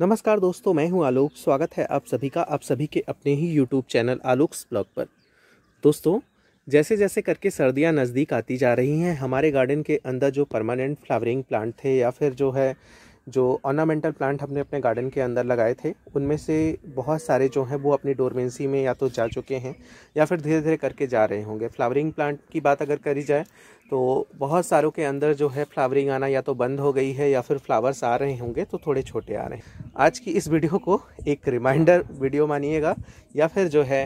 नमस्कार दोस्तों मैं हूं आलोक स्वागत है आप सभी का आप सभी के अपने ही यूट्यूब चैनल आलोक्स ब्लॉग पर दोस्तों जैसे जैसे करके सर्दियां नज़दीक आती जा रही हैं हमारे गार्डन के अंदर जो परमानेंट फ्लावरिंग प्लांट थे या फिर जो है जो ऑर्नामेंटल प्लांट हमने अपने गार्डन के अंदर लगाए थे उनमें से बहुत सारे जो हैं वो अपनी डोरमेंसी में या तो जा चुके हैं या फिर धीरे धीरे करके जा रहे होंगे फ्लावरिंग प्लांट की बात अगर करी जाए तो बहुत सारों के अंदर जो है फ्लावरिंग आना या तो बंद हो गई है या फिर फ्लावर्स आ रहे होंगे तो थोड़े छोटे आ रहे हैं आज की इस वीडियो को एक रिमाइंडर वीडियो मानिएगा या फिर जो है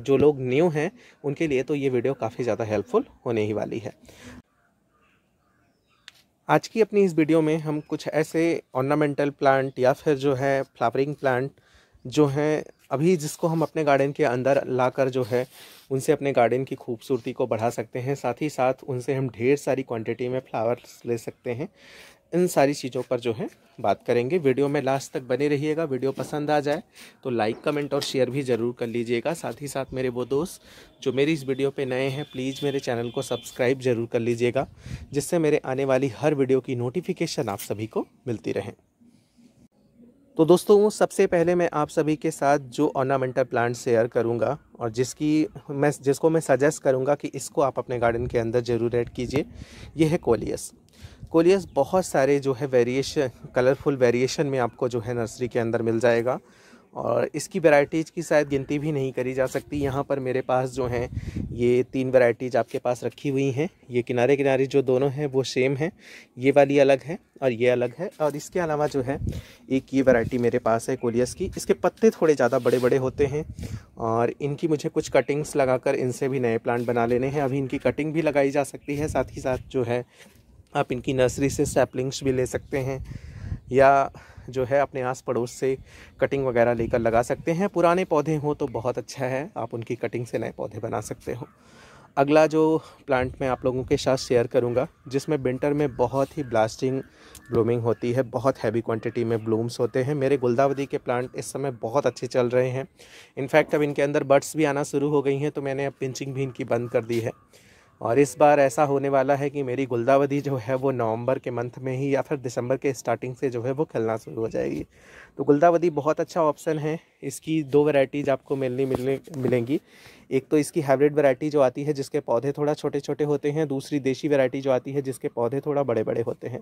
जो लोग न्यू हैं उनके लिए तो ये वीडियो काफ़ी ज़्यादा हेल्पफुल होने ही वाली है आज की अपनी इस वीडियो में हम कुछ ऐसे ऑर्नामेंटल प्लांट या फिर जो है फ्लावरिंग प्लांट जो हैं अभी जिसको हम अपने गार्डन के अंदर लाकर जो है उनसे अपने गार्डन की खूबसूरती को बढ़ा सकते हैं साथ ही साथ उनसे हम ढेर सारी क्वांटिटी में फ्लावर्स ले सकते हैं इन सारी चीज़ों पर जो है बात करेंगे वीडियो में लास्ट तक बने रहिएगा वीडियो पसंद आ जाए तो लाइक कमेंट और शेयर भी ज़रूर कर लीजिएगा साथ ही साथ मेरे वो दोस्त जो मेरी इस वीडियो पे नए हैं प्लीज़ मेरे चैनल को सब्सक्राइब ज़रूर कर लीजिएगा जिससे मेरे आने वाली हर वीडियो की नोटिफिकेशन आप सभी को मिलती रहे तो दोस्तों सबसे पहले मैं आप सभी के साथ जो ऑर्नामेंटल प्लांट शेयर करूँगा और जिसकी मैं जिसको मैं सजेस्ट करूँगा कि इसको आप अपने गार्डन के अंदर ज़रूर ऐड कीजिए यह है कोलियस कोलियस बहुत सारे जो है वेरिएशन कलरफुल वेरिएशन में आपको जो है नर्सरी के अंदर मिल जाएगा और इसकी वैरायटीज़ की शायद गिनती भी नहीं करी जा सकती यहाँ पर मेरे पास जो हैं ये तीन वैरायटीज़ आपके पास रखी हुई हैं ये किनारे किनारे जो दोनों हैं वो सेम हैं ये वाली अलग है और ये अलग है और इसके अलावा जो है एक ये वैरायटी मेरे पास है कोलियस की इसके पत्ते थोड़े ज़्यादा बड़े बड़े होते हैं और इनकी मुझे कुछ कटिंग्स लगाकर इनसे भी नए प्लांट बना लेने हैं अभी इनकी कटिंग भी लगाई जा सकती है साथ ही साथ जो है आप इनकी नर्सरी से सैपलिंग्स भी ले सकते हैं या जो है अपने आस पड़ोस से कटिंग वगैरह लेकर लगा सकते हैं पुराने पौधे हों तो बहुत अच्छा है आप उनकी कटिंग से नए पौधे बना सकते हो अगला जो प्लांट मैं आप लोगों के साथ शेयर करूंगा जिसमें विंटर में बहुत ही ब्लास्टिंग ब्लूमिंग होती है बहुत हैवी क्वांटिटी में ब्लूम्स होते हैं मेरे गुलदावदी के प्लांट इस समय बहुत अच्छे चल रहे हैं इनफैक्ट अब इनके अंदर बर्ड्स भी आना शुरू हो गई हैं तो मैंने अब पिंचिंग भी इनकी बंद कर दी है और इस बार ऐसा होने वाला है कि मेरी गुलदावदी जो है वो नवंबर के मंथ में ही या फिर दिसंबर के स्टार्टिंग से जो है वो खिलना शुरू हो जाएगी तो गुलदावदी बहुत अच्छा ऑप्शन है इसकी दो वैरायटीज आपको मिलनी मिलने मिलेंगी एक तो इसकी हाइब्रिड वैरायटी जो आती है जिसके पौधे थोड़ा छोटे छोटे होते हैं दूसरी देशी वैरायटी जो आती है जिसके पौधे थोड़ा बड़े बड़े होते हैं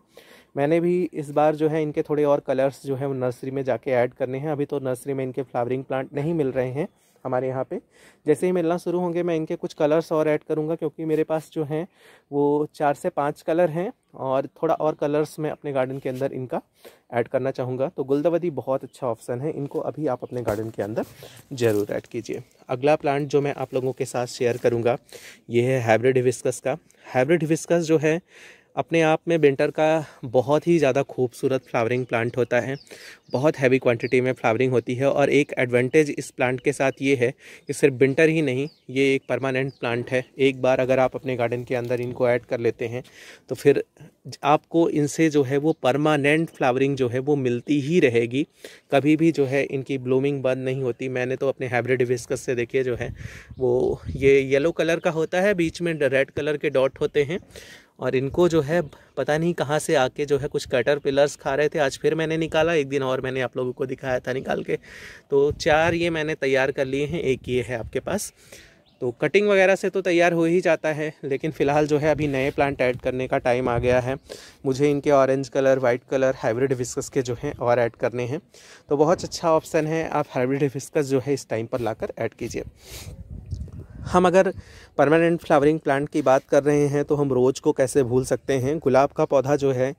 मैंने भी इस बार जो है इनके थोड़े और कलर्स जो है नर्सरी में जाके ऐड करने हैं अभी तो नर्सरी में इनके फ्लावरिंग प्लांट नहीं मिल रहे हैं हमारे यहाँ पे जैसे ही मिलना शुरू होंगे मैं इनके कुछ कलर्स और ऐड करूँगा क्योंकि मेरे पास जो हैं वो चार से पाँच कलर हैं और थोड़ा और कलर्स मैं अपने गार्डन के अंदर इनका ऐड करना चाहूँगा तो गुलदावदी बहुत अच्छा ऑप्शन है इनको अभी आप अपने गार्डन के अंदर ज़रूर ऐड कीजिए अगला प्लांट जो मैं आप लोगों के साथ शेयर करूँगा ये है हाइब्रिड हिविस्कस का हाइब्रिड हिविस्कस जो है अपने आप में विंटर का बहुत ही ज़्यादा खूबसूरत फ्लावरिंग प्लांट होता है बहुत हैवी क्वांटिटी में फ्लावरिंग होती है और एक एडवांटेज इस प्लांट के साथ ये है कि सिर्फ विंटर ही नहीं ये एक परमानेंट प्लांट है एक बार अगर आप अपने गार्डन के अंदर इनको ऐड कर लेते हैं तो फिर आपको इनसे जो है वो परमानेंट फ्लावरिंग जो है वो मिलती ही रहेगी कभी भी जो है इनकी ब्लूमिंग बंद नहीं होती मैंने तो अपने हाइब्रिड विस्कस से देखिए जो है वो ये येलो कलर का होता है बीच में रेड कलर के डॉट होते हैं और इनको जो है पता नहीं कहाँ से आके जो है कुछ कटर पिलर्स खा रहे थे आज फिर मैंने निकाला एक दिन और मैंने आप लोगों को दिखाया था निकाल के तो चार ये मैंने तैयार कर लिए हैं एक ये है आपके पास तो कटिंग वगैरह से तो तैयार हो ही जाता है लेकिन फ़िलहाल जो है अभी नए प्लांट ऐड करने का टाइम आ गया है मुझे इनके orange colour white colour hybrid hibiscus के जो हैं और ऐड करने हैं तो बहुत अच्छा ऑप्शन है आप हाइब्रिड विस्कस जो है इस टाइम पर लाकर ऐड कीजिए हम अगर परमानेंट फ्लावरिंग प्लांट की बात कर रहे हैं तो हम रोज़ को कैसे भूल सकते हैं गुलाब का पौधा जो है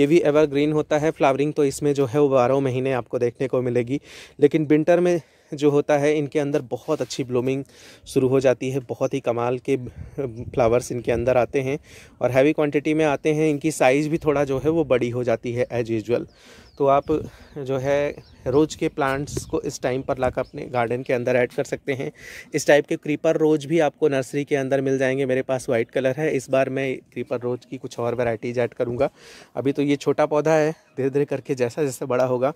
ये भी एवरग्रीन होता है फ्लावरिंग तो इसमें जो है वो बारह महीने आपको देखने को मिलेगी लेकिन विंटर में जो होता है इनके अंदर बहुत अच्छी ब्लूमिंग शुरू हो जाती है बहुत ही कमाल के फ्लावर्स इनके अंदर आते हैं और हैवी क्वांटिटी में आते हैं इनकी साइज़ भी थोड़ा जो है वो बड़ी हो जाती है एज यूजल तो आप जो है रोज़ के प्लांट्स को इस टाइम पर लाकर अपने गार्डन के अंदर ऐड कर सकते हैं इस टाइप के क्रीपर रोज भी आपको नर्सरी के अंदर मिल जाएंगे मेरे पास वाइट कलर है इस बार मैं क्रीपर रोज की कुछ और वेराइटीज़ ऐड करूँगा अभी तो ये छोटा पौधा है धीरे धीरे करके जैसा जैसा बड़ा होगा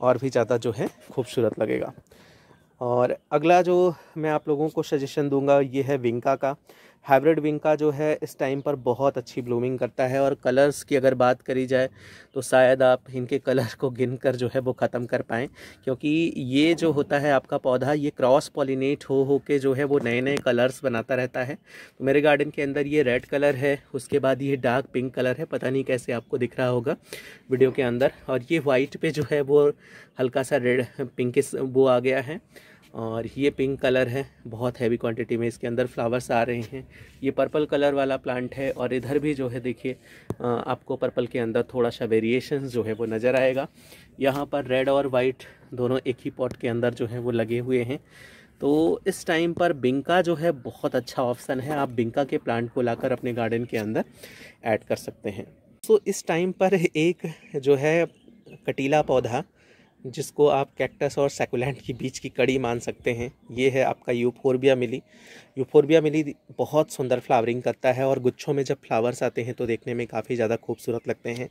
और भी ज़्यादा जो है खूबसूरत लगेगा और अगला जो मैं आप लोगों को सजेशन दूंगा ये है विंका का हाइब्रिड विंका जो है इस टाइम पर बहुत अच्छी ब्लूमिंग करता है और कलर्स की अगर बात करी जाए तो शायद आप इनके कलर को गिन कर जो है वो ख़त्म कर पाएँ क्योंकि ये जो होता है आपका पौधा ये क्रॉस पॉलिनेट हो हो के जो है वो नए नए कलर्स बनाता रहता है तो मेरे गार्डन के अंदर ये रेड कलर है उसके बाद ये डार्क पिंक कलर है पता नहीं कैसे आपको दिख रहा होगा वीडियो के अंदर और ये वाइट पर जो है वो हल्का सा रेड पिंक वो आ गया है और ये पिंक कलर है बहुत हैवी क्वांटिटी में इसके अंदर फ्लावर्स आ रहे हैं ये पर्पल कलर वाला प्लांट है और इधर भी जो है देखिए आपको पर्पल के अंदर थोड़ा सा वेरिएशन जो है वो नज़र आएगा यहाँ पर रेड और वाइट दोनों एक ही पॉट के अंदर जो है वो लगे हुए हैं तो इस टाइम पर बिंका जो है बहुत अच्छा ऑप्शन है आप बिंका के प्लांट को लाकर अपने गार्डन के अंदर ऐड कर सकते हैं तो इस टाइम पर एक जो है कटीला पौधा जिसको आप कैक्टस और सेकुलेंट की बीच की कड़ी मान सकते हैं ये है आपका यूफोरबिया मिली यूफोरबिया मिली बहुत सुंदर फ्लावरिंग करता है और गुच्छों में जब फ्लावर्स आते हैं तो देखने में काफ़ी ज़्यादा खूबसूरत लगते हैं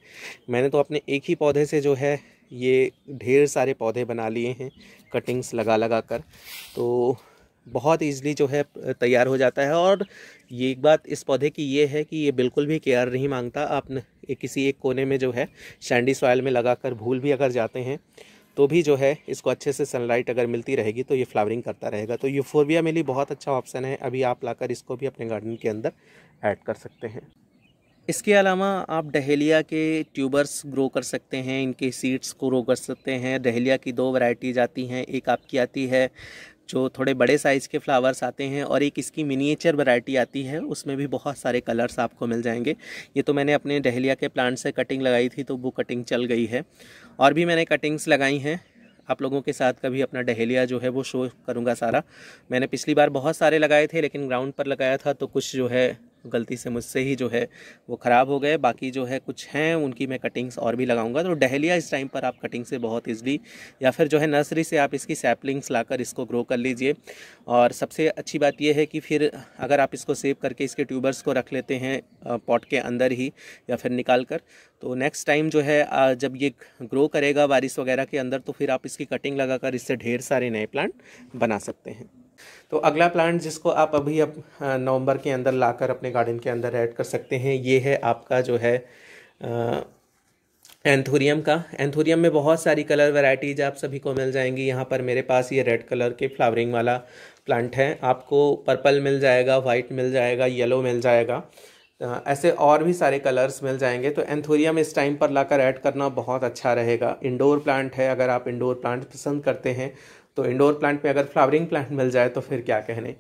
मैंने तो अपने एक ही पौधे से जो है ये ढेर सारे पौधे बना लिए हैं कटिंग्स लगा लगा कर तो बहुत ईजिली जो है तैयार हो जाता है और ये एक बात इस पौधे की ये है कि ये बिल्कुल भी केयर नहीं मांगता आप किसी एक कोने में जो है सैंडी सॉयल में लगा कर भूल भी अगर जाते हैं तो भी जो है इसको अच्छे से सनलाइट अगर मिलती रहेगी तो ये फ्लावरिंग करता रहेगा तो यूफोरबिया मेरे लिए बहुत अच्छा ऑप्शन है अभी आप लाकर इसको भी अपने गार्डन के अंदर ऐड कर सकते हैं इसके अलावा आप डहेलिया के ट्यूबर्स ग्रो कर सकते हैं इनके सीड्स को ग्रो कर सकते हैं डहेलिया की दो वैरायटीज आती हैं एक आपकी आती है जो थोड़े बड़े साइज़ के फ्लावर्स आते हैं और एक इसकी मिनिएचर वैरायटी आती है उसमें भी बहुत सारे कलर्स आपको मिल जाएंगे ये तो मैंने अपने डहलिया के प्लांट से कटिंग लगाई थी तो वो कटिंग चल गई है और भी मैंने कटिंग्स लगाई हैं आप लोगों के साथ कभी अपना डहेलिया जो है वो शो करूँगा सारा मैंने पिछली बार बहुत सारे लगाए थे लेकिन ग्राउंड पर लगाया था तो कुछ जो है गलती से मुझसे ही जो है वो ख़राब हो गए बाकी जो है कुछ हैं उनकी मैं कटिंग्स और भी लगाऊंगा तो डहलिया इस टाइम पर आप कटिंग से बहुत ईजली या फिर जो है नर्सरी से आप इसकी सैपलिंग्स लाकर इसको ग्रो कर लीजिए और सबसे अच्छी बात यह है कि फिर अगर आप इसको सेव करके इसके ट्यूबर्स को रख लेते हैं पॉट के अंदर ही या फिर निकाल कर तो नेक्स्ट टाइम जो है जब ये ग्रो करेगा बारिश वगैरह के अंदर तो फिर आप इसकी कटिंग लगा इससे ढेर सारे नए प्लांट बना सकते हैं तो अगला प्लांट जिसको आप अभी अब नवंबर के अंदर लाकर अपने गार्डन के अंदर ऐड कर सकते हैं ये है आपका जो है एंथोरियम का एंथोरियम में बहुत सारी कलर वैरायटीज आप सभी को मिल जाएंगी यहाँ पर मेरे पास ये रेड कलर के फ्लावरिंग वाला प्लांट है आपको पर्पल मिल जाएगा वाइट मिल जाएगा येलो मिल जाएगा ऐसे और भी सारे कलर्स मिल जाएंगे तो एंथोरियम इस टाइम पर लाकर ऐड करना बहुत अच्छा रहेगा इंडोर प्लांट है अगर आप इंडोर प्लांट पसंद करते हैं तो इंडोर प्लांट में अगर फ्लावरिंग प्लांट मिल जाए तो फिर क्या कहने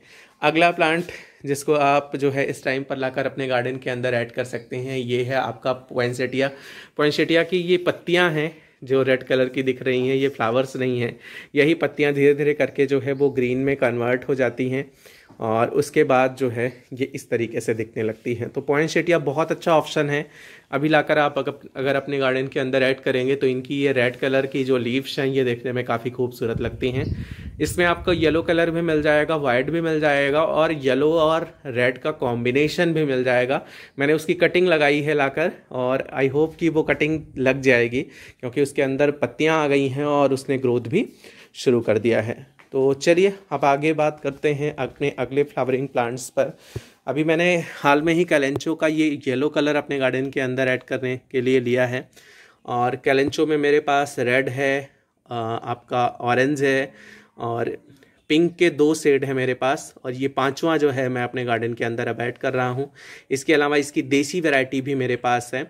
अगला प्लांट जिसको आप जो है इस टाइम पर लाकर अपने गार्डन के अंदर ऐड कर सकते हैं ये है आपका पॉइंसेटिया पॉइंसेटिया की ये पत्तियाँ हैं जो रेड कलर की दिख रही हैं ये फ्लावर्स नहीं हैं यही पत्तियाँ धीरे धीरे करके जो है वो ग्रीन में कन्वर्ट हो जाती हैं और उसके बाद जो है ये इस तरीके से दिखने लगती हैं तो पॉइंट शेटिया बहुत अच्छा ऑप्शन है अभी लाकर आप अगर अपने गार्डन के अंदर ऐड करेंगे तो इनकी ये रेड कलर की जो लीव्स हैं ये देखने में काफ़ी खूबसूरत लगती हैं इसमें आपको येलो कलर भी मिल जाएगा वाइट भी मिल जाएगा और येलो और रेड का कॉम्बिनेशन भी मिल जाएगा मैंने उसकी कटिंग लगाई है लाकर और आई होप कि वो कटिंग लग जाएगी क्योंकि उसके अंदर पत्तियाँ आ गई हैं और उसने ग्रोथ भी शुरू कर दिया है तो चलिए अब आगे बात करते हैं अपने अगले फ्लावरिंग प्लांट्स पर अभी मैंने हाल में ही कैलेंचो का ये येलो कलर अपने गार्डन के अंदर ऐड करने के लिए लिया है और कैलेंचो में मेरे पास रेड है आपका ऑरेंज है और पिंक के दो सेड है मेरे पास और ये पांचवा जो है मैं अपने गार्डन के अंदर अब ऐड कर रहा हूँ इसके अलावा इसकी देसी वैरायटी भी मेरे पास है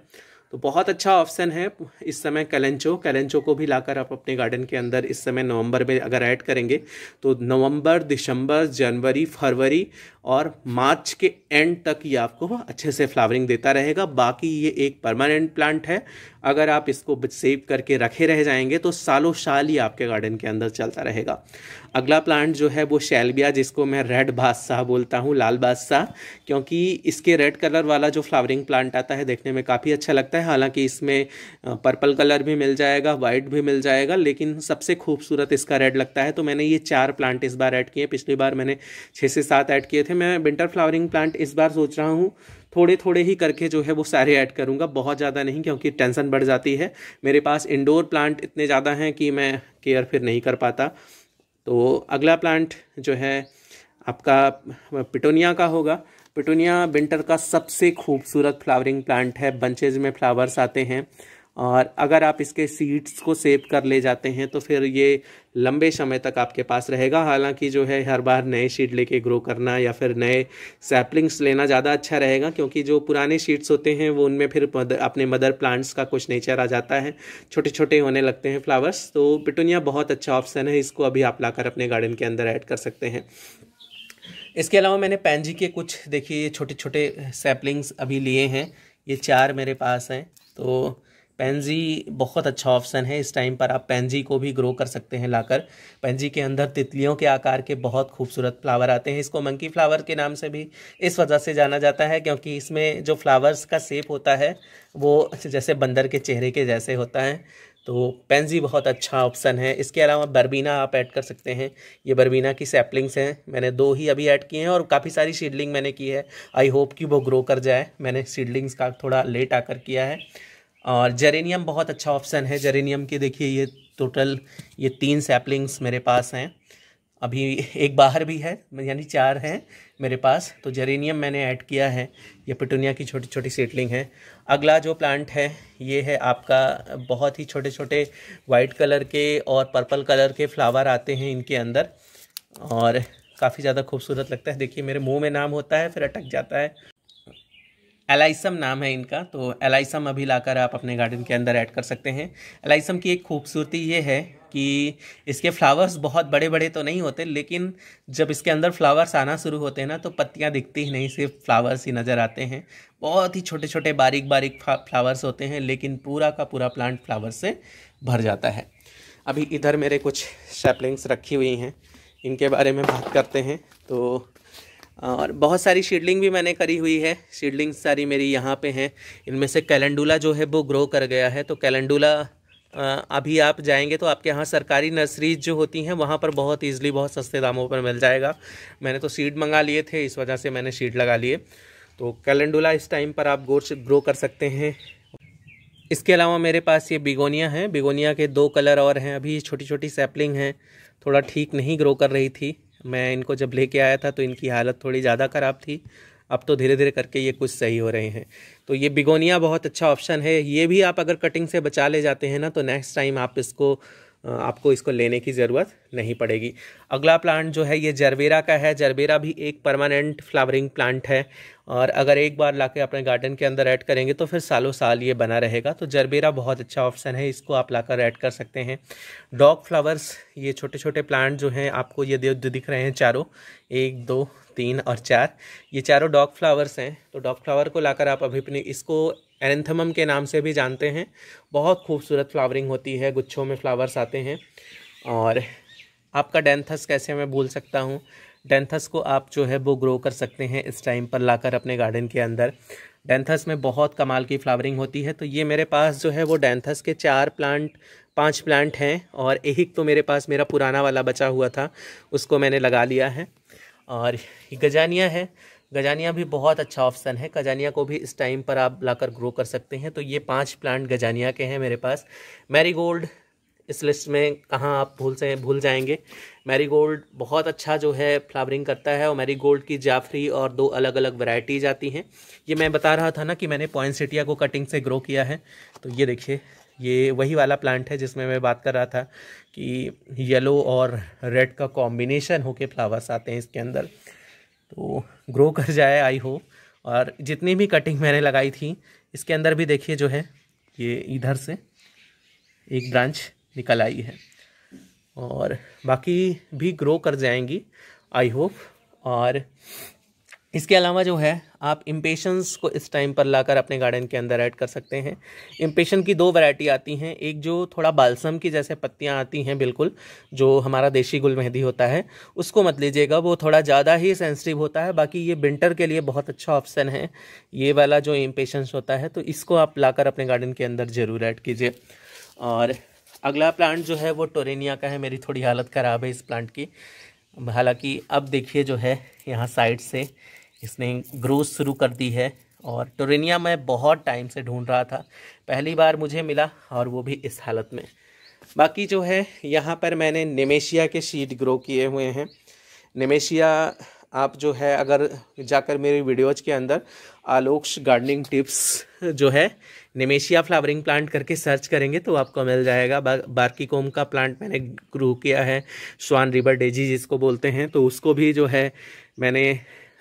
तो बहुत अच्छा ऑप्शन है इस समय कैलेंचो कैलेंचो को भी लाकर आप अपने गार्डन के अंदर इस समय नवंबर में अगर ऐड करेंगे तो नवंबर दिसंबर जनवरी फरवरी और मार्च के एंड तक ये आपको अच्छे से फ्लावरिंग देता रहेगा बाकी ये एक परमानेंट प्लांट है अगर आप इसको सेव करके रखे रह जाएंगे तो सालों साल ही आपके गार्डन के अंदर चलता रहेगा अगला प्लांट जो है वो शैलबिया जिसको मैं रेड बादशाह बोलता हूँ लाल बादशाह क्योंकि इसके रेड कलर वाला जो फ्लावरिंग प्लांट आता है देखने में काफ़ी अच्छा लगता है हालांकि इसमें पर्पल कलर भी मिल जाएगा वाइट भी मिल जाएगा लेकिन सबसे खूबसूरत इसका रेड लगता है तो मैंने ये चार प्लांट इस बार ऐड किए पिछली बार मैंने छः से सात ऐड किए थे मैं विंटर फ्लावरिंग प्लांट इस बार सोच रहा हूँ थोड़े थोड़े ही करके जो है वो सारे ऐड करूँगा बहुत ज़्यादा नहीं क्योंकि टेंशन बढ़ जाती है मेरे पास इंडोर प्लांट इतने ज़्यादा हैं कि मैं केयर फिर नहीं कर पाता तो अगला प्लांट जो है आपका पिटोनिया का होगा पिटोनिया विंटर का सबसे खूबसूरत फ्लावरिंग प्लांट है बंचेज में फ्लावर्स आते हैं और अगर आप इसके सीड्स को सेव कर ले जाते हैं तो फिर ये लंबे समय तक आपके पास रहेगा हालांकि जो है हर बार नए सीड लेके ग्रो करना या फिर नए सैपलिंग्स लेना ज़्यादा अच्छा रहेगा क्योंकि जो पुराने सीड्स होते हैं वो उनमें फिर मदर, अपने मदर प्लांट्स का कुछ नेचर आ जाता है छोटे छोटे होने लगते हैं फ्लावर्स तो पिटूनिया बहुत अच्छा ऑप्शन है इसको अभी आप ला अपने गार्डन के अंदर ऐड कर सकते हैं इसके अलावा मैंने पैंजी के कुछ देखिए छोटे छोटे सैपलिंग्स अभी लिए हैं ये चार मेरे पास हैं तो पेंजी बहुत अच्छा ऑप्शन है इस टाइम पर आप पेंजी को भी ग्रो कर सकते हैं लाकर पेंजी के अंदर तितलियों के आकार के बहुत खूबसूरत फ्लावर आते हैं इसको मंकी फ्लावर के नाम से भी इस वजह से जाना जाता है क्योंकि इसमें जो फ्लावर्स का सेप होता है वो जैसे बंदर के चेहरे के जैसे होता है तो पेंजी बहुत अच्छा ऑप्शन है इसके अलावा बर्बीना आप ऐड कर सकते हैं ये बर्बीना की सैपलिंग्स हैं मैंने दो ही अभी ऐड किए हैं और काफ़ी सारी सीडलिंग मैंने की है आई होप कि वो ग्रो कर जाए मैंने सीडलिंग्स का थोड़ा लेट आकर किया है और जेरेनियम बहुत अच्छा ऑप्शन है जेरेनियम के देखिए ये टोटल ये तीन सैपलिंग्स मेरे पास हैं अभी एक बाहर भी है यानी चार हैं मेरे पास तो जेरेनियम मैंने ऐड किया है ये पिटूनिया की छोटी छोटी सीटलिंग है अगला जो प्लांट है ये है आपका बहुत ही छोटे छोटे वाइट कलर के और पर्पल कलर के फ्लावर आते हैं इनके अंदर और काफ़ी ज़्यादा खूबसूरत लगता है देखिए मेरे मुंह में नाम होता है फिर अटक जाता है एलाइसम नाम है इनका तो एलाइसम अभी लाकर आप अपने गार्डन के अंदर ऐड कर सकते हैं एलाइसम की एक खूबसूरती ये है कि इसके फ्लावर्स बहुत बड़े बड़े तो नहीं होते लेकिन जब इसके अंदर फ्लावर्स आना शुरू होते हैं ना तो पत्तियाँ दिखती ही नहीं सिर्फ फ्लावर्स ही नज़र आते हैं बहुत ही छोटे छोटे बारीक बारीक फ्लावर्स होते हैं लेकिन पूरा का पूरा प्लांट फ्लावर्स से भर जाता है अभी इधर मेरे कुछ शैपलिंग्स रखी हुई हैं इनके बारे में बात करते हैं तो और बहुत सारी शीडलिंग भी मैंने करी हुई है शीडलिंग सारी मेरी यहाँ पे हैं इनमें से कैलेंडुला जो है वो ग्रो कर गया है तो कैलेंडुला अभी आप जाएंगे तो आपके यहाँ सरकारी नर्सरीज जो होती हैं वहाँ पर बहुत ईजिली बहुत सस्ते दामों पर मिल जाएगा मैंने तो सीड मंगा लिए थे इस वजह से मैंने सीड लगा लिए तो कैलेंडुला इस टाइम पर आप गोर ग्रो कर सकते हैं इसके अलावा मेरे पास ये बिगोनिया है बिगोनिया के दो कलर और हैं अभी छोटी छोटी सैपलिंग हैं थोड़ा ठीक नहीं ग्रो कर रही थी मैं इनको जब लेके आया था तो इनकी हालत थोड़ी ज़्यादा ख़राब थी अब तो धीरे धीरे करके ये कुछ सही हो रहे हैं तो ये बिगोनिया बहुत अच्छा ऑप्शन है ये भी आप अगर कटिंग से बचा ले जाते हैं ना तो नेक्स्ट टाइम आप इसको आपको इसको लेने की ज़रूरत नहीं पड़ेगी अगला प्लांट जो है ये जरबेरा का है जरबेरा भी एक परमानेंट फ्लावरिंग प्लांट है और अगर एक बार ला के अपने गार्डन के अंदर ऐड करेंगे तो फिर सालों साल ये बना रहेगा तो जरबेरा बहुत अच्छा ऑप्शन है इसको आप लाकर ऐड कर सकते हैं डॉग फ्लावर्स ये छोटे छोटे प्लांट जो हैं आपको ये दिख रहे हैं चारों एक दो तीन और चार ये चारों डॉग फ्लावर्स हैं तो डॉग फ्लावर को लाकर आप अभी अपने इसको एरेंथमम के नाम से भी जानते हैं बहुत खूबसूरत फ्लावरिंग होती है गुच्छों में फ्लावर्स आते हैं और आपका डेंथस कैसे मैं भूल सकता हूँ डेंथस को आप जो है वो ग्रो कर सकते हैं इस टाइम पर लाकर अपने गार्डन के अंदर डेंथस में बहुत कमाल की फ्लावरिंग होती है तो ये मेरे पास जो है वो डेंथस के चार प्लांट पांच प्लांट हैं और एक तो मेरे पास मेरा पुराना वाला बचा हुआ था उसको मैंने लगा लिया है और गजानिया है गजानिया भी बहुत अच्छा ऑप्शन है गजानिया को भी इस टाइम पर आप लाकर ग्रो कर सकते हैं तो ये पांच प्लांट गजानिया के हैं मेरे पास मैरीगोल्ड इस लिस्ट में कहाँ आप भूल से भूल जाएंगे मैरीगोल्ड बहुत अच्छा जो है फ्लावरिंग करता है और मैरीगोल्ड की जाफरी और दो अलग अलग वैरायटीज आती हैं ये मैं बता रहा था ना कि मैंने पॉइंसिटिया को कटिंग से ग्रो किया है तो ये देखिए ये वही वाला प्लांट है जिसमें मैं बात कर रहा था कि येलो और रेड का कॉम्बिनेशन होके फ्लावर्स आते हैं इसके अंदर तो ग्रो कर जाए आई होप और जितनी भी कटिंग मैंने लगाई थी इसके अंदर भी देखिए जो है ये इधर से एक ब्रांच निकल आई है और बाकी भी ग्रो कर जाएंगी आई होप और इसके अलावा जो है आप इम्पेशंस को इस टाइम पर लाकर अपने गार्डन के अंदर ऐड कर सकते हैं इम्पेशन की दो वैरायटी आती हैं एक जो थोड़ा बालसम की जैसे पत्तियां आती हैं बिल्कुल जो हमारा देशी गुल मेहंदी होता है उसको मत लीजिएगा वो थोड़ा ज़्यादा ही सेंसिटिव होता है बाकी ये विंटर के लिए बहुत अच्छा ऑप्शन है ये वाला जो इम्पेशंस होता है तो इसको आप लाकर अपने गार्डन के अंदर ज़रूर ऐड कीजिए और अगला प्लांट जो है वो टोरेनिया का है मेरी थोड़ी हालत ख़राब है इस प्लांट की हालाँकि अब देखिए जो है यहाँ साइड से इसने ग्रोथ शुरू कर दी है और टोरेनिया मैं बहुत टाइम से ढूंढ रहा था पहली बार मुझे मिला और वो भी इस हालत में बाकी जो है यहाँ पर मैंने निमेशिया के सीड ग्रो किए हुए हैं निमेशिया आप जो है अगर जाकर मेरे वीडियोज के अंदर आलोक्ष गार्डनिंग टिप्स जो है निमेशिया फ्लावरिंग प्लांट करके सर्च करेंगे तो आपको मिल जाएगा बा, बार्की कोम का प्लांट मैंने ग्रो किया है स्वान रिवर डेजी जिसको बोलते हैं तो उसको भी जो है मैंने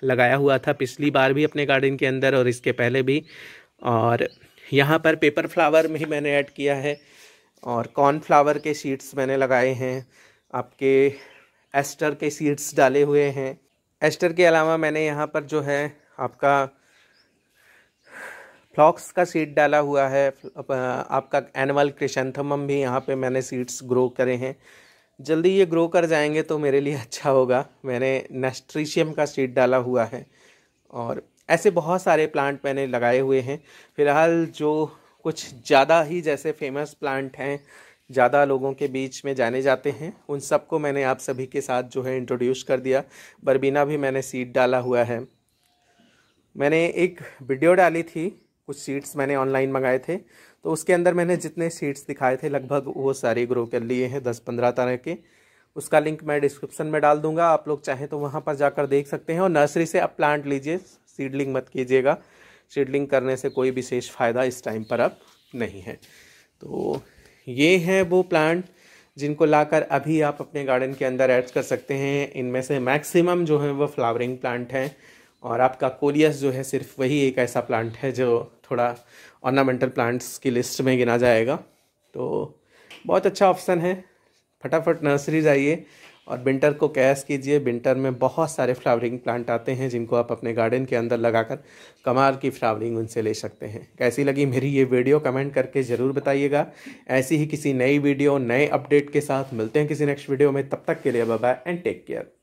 लगाया हुआ था पिछली बार भी अपने गार्डन के अंदर और इसके पहले भी और यहाँ पर पेपर फ्लावर में ही मैंने ऐड किया है और कॉर्न फ्लावर के सीड्स मैंने लगाए हैं आपके एस्टर के सीड्स डाले हुए हैं एस्टर के अलावा मैंने यहाँ पर जो है आपका फ्लॉक्स का सीड डाला हुआ है आपका एनिमल क्रिशेंथमम भी यहाँ पे मैंने सीड्स ग्रो करे हैं जल्दी ये ग्रो कर जाएंगे तो मेरे लिए अच्छा होगा मैंने नेस्ट्रीशियम का सीड डाला हुआ है और ऐसे बहुत सारे प्लांट मैंने लगाए हुए हैं फ़िलहाल जो कुछ ज़्यादा ही जैसे फेमस प्लांट हैं ज़्यादा लोगों के बीच में जाने जाते हैं उन सबको मैंने आप सभी के साथ जो है इंट्रोड्यूस कर दिया बरबीना भी मैंने सीड डाला हुआ है मैंने एक वीडियो डाली थी कुछ सीड्स मैंने ऑनलाइन मंगाए थे तो उसके अंदर मैंने जितने सीट्स दिखाए थे लगभग वो सारे ग्रो कर लिए हैं दस पंद्रह तरह के उसका लिंक मैं डिस्क्रिप्शन में डाल दूंगा आप लोग चाहें तो वहाँ पर जाकर देख सकते हैं और नर्सरी से आप प्लांट लीजिए सीडलिंग मत कीजिएगा सीडलिंग करने से कोई विशेष फ़ायदा इस टाइम पर अब नहीं है तो ये हैं वो प्लांट जिनको लाकर अभी आप अपने गार्डन के अंदर ऐड कर सकते हैं इनमें से मैक्सिमम जो है वो फ्लावरिंग प्लांट हैं और आपका कोलियस जो है सिर्फ वही एक ऐसा प्लांट है जो थोड़ा ऑर्नामेंटल प्लांट्स की लिस्ट में गिना जाएगा तो बहुत अच्छा ऑप्शन है फटाफट नर्सरी जाइए और विंटर को कैश कीजिए विंटर में बहुत सारे फ्लावरिंग प्लांट आते हैं जिनको आप अपने गार्डन के अंदर लगाकर कमाल की फ्लावरिंग उनसे ले सकते हैं कैसी लगी मेरी ये वीडियो कमेंट करके ज़रूर बताइएगा ऐसी ही किसी नई वीडियो नए अपडेट के साथ मिलते हैं किसी नेक्स्ट वीडियो में तब तक के लिए बाय एंड टेक केयर